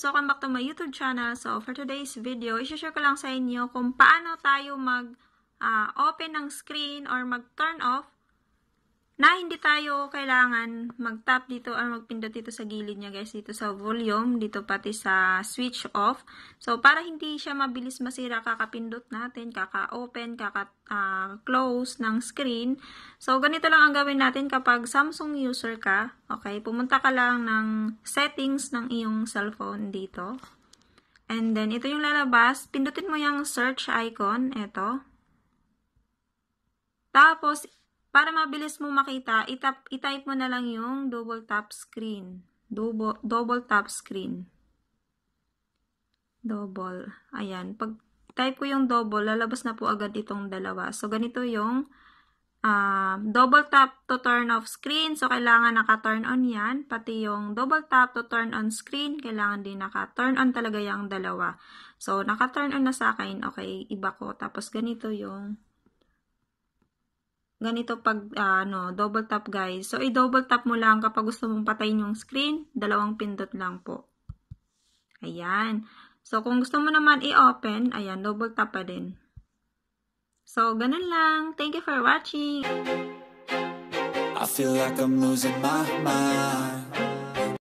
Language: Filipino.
guys! Welcome back to my YouTube channel. So, for today's video, isi-share ko lang sa inyo kung paano tayo mag-open ah, uh, ng screen or mag-turn off na hindi tayo kailangan mag-tap dito or magpindot dito sa gilid niya guys, dito sa volume, dito pati sa switch off. So, para hindi siya mabilis masira, kakapindot natin, kaka-open, kaka-close ah, ng screen. So, ganito lang ang gawin natin kapag Samsung user ka. Okay, pumunta ka lang ng settings ng iyong cellphone dito. And then, ito yung lalabas. Pindutin mo yung search icon, ito. Tapos, para mabilis mo makita, i-type mo na lang yung double tap screen. Double, double tap screen. Double. Ayan. Pag type ko yung double, lalabas na po agad itong dalawa. So, ganito yung uh, double tap to turn off screen. So, kailangan naka-turn on yan. Pati yung double tap to turn on screen, kailangan din naka-turn on talaga yung dalawa. So, naka-turn on na sa akin. Okay, iba ko. Tapos, ganito yung ganito pag uh, ano, double tap guys. So, i-double tap mo lang kapag gusto mong patayin yung screen. Dalawang pindot lang po. Ayan. So, kung gusto mo naman i-open, ayan, double tap pa din. So, ganun lang. Thank you for watching. I feel like I'm losing my mind.